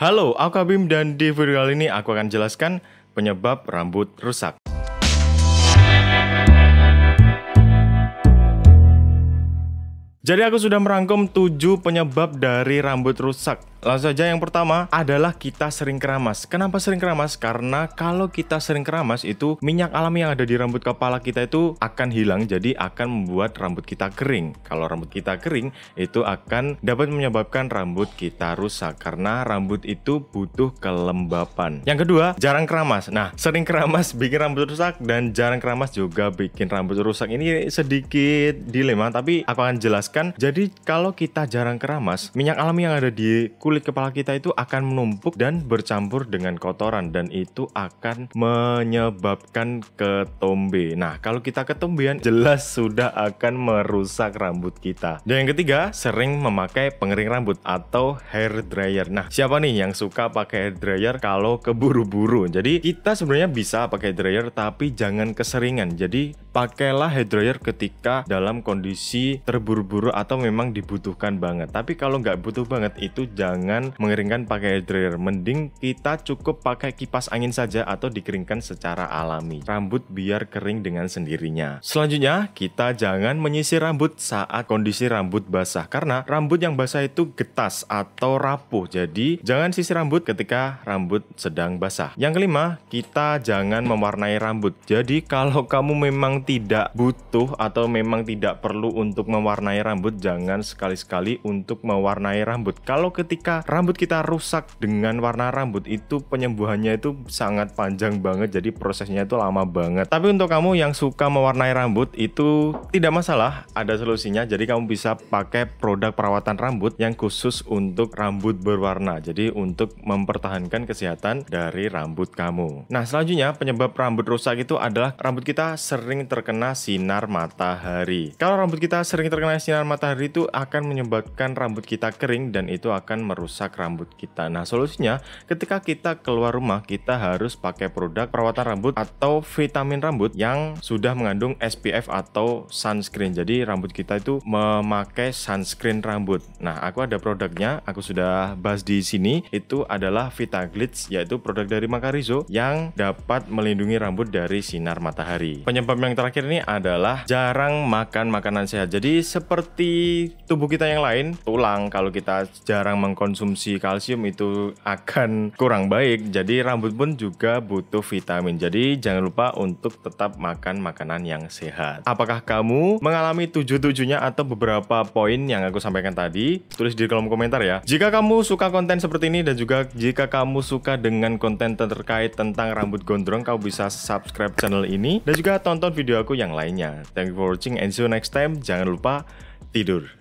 Halo, aku Abim dan di video kali ini aku akan jelaskan penyebab rambut rusak. Jadi aku sudah merangkum 7 penyebab dari rambut rusak. Langsung saja yang pertama adalah kita sering keramas. Kenapa sering keramas? Karena kalau kita sering keramas itu minyak alami yang ada di rambut kepala kita itu akan hilang jadi akan membuat rambut kita kering. Kalau rambut kita kering itu akan dapat menyebabkan rambut kita rusak karena rambut itu butuh kelembapan. Yang kedua, jarang keramas. Nah, sering keramas bikin rambut rusak dan jarang keramas juga bikin rambut rusak. Ini sedikit dilema tapi aku akan jelaskan. Jadi kalau kita jarang keramas, minyak alami yang ada di kulit kulit kepala kita itu akan menumpuk dan bercampur dengan kotoran dan itu akan menyebabkan ketombe. Nah, kalau kita ketombean jelas sudah akan merusak rambut kita. Dan yang ketiga, sering memakai pengering rambut atau hair dryer. Nah, siapa nih yang suka pakai hair dryer kalau keburu-buru? Jadi, kita sebenarnya bisa pakai dryer tapi jangan keseringan. Jadi, pakailah hair dryer ketika dalam kondisi terburu-buru atau memang dibutuhkan banget. Tapi kalau nggak butuh banget itu jangan jangan mengeringkan pakai air dryer. Mending kita cukup pakai kipas angin saja atau dikeringkan secara alami. Rambut biar kering dengan sendirinya. Selanjutnya, kita jangan menyisir rambut saat kondisi rambut basah karena rambut yang basah itu getas atau rapuh. Jadi, jangan sisir rambut ketika rambut sedang basah. Yang kelima, kita jangan mewarnai rambut. Jadi, kalau kamu memang tidak butuh atau memang tidak perlu untuk mewarnai rambut, jangan sekali-sekali untuk mewarnai rambut. Kalau ketika ketika rambut kita rusak dengan warna rambut itu penyembuhannya itu sangat panjang banget jadi prosesnya itu lama banget tapi untuk kamu yang suka mewarnai rambut itu tidak masalah ada solusinya jadi kamu bisa pakai produk perawatan rambut yang khusus untuk rambut berwarna jadi untuk mempertahankan kesehatan dari rambut kamu nah selanjutnya penyebab rambut rusak itu adalah rambut kita sering terkena sinar matahari kalau rambut kita sering terkena sinar matahari itu akan menyebabkan rambut kita kering dan itu akan rusak rambut kita. Nah, solusinya ketika kita keluar rumah, kita harus pakai produk perawatan rambut atau vitamin rambut yang sudah mengandung SPF atau sunscreen. Jadi, rambut kita itu memakai sunscreen rambut. Nah, aku ada produknya, aku sudah bahas di sini. Itu adalah VitaGlitz, yaitu produk dari Makarizo yang dapat melindungi rambut dari sinar matahari. Penyebab yang terakhir ini adalah jarang makan makanan sehat. Jadi, seperti tubuh kita yang lain, tulang kalau kita jarang mengkonsumsi konsumsi kalsium itu akan kurang baik. Jadi rambut pun juga butuh vitamin. Jadi jangan lupa untuk tetap makan makanan yang sehat. Apakah kamu mengalami tujuh-tujuhnya atau beberapa poin yang aku sampaikan tadi? Tulis di kolom komentar ya. Jika kamu suka konten seperti ini dan juga jika kamu suka dengan konten terkait tentang rambut gondrong, kamu bisa subscribe channel ini dan juga tonton video aku yang lainnya. Thank you for watching and see you next time. Jangan lupa tidur.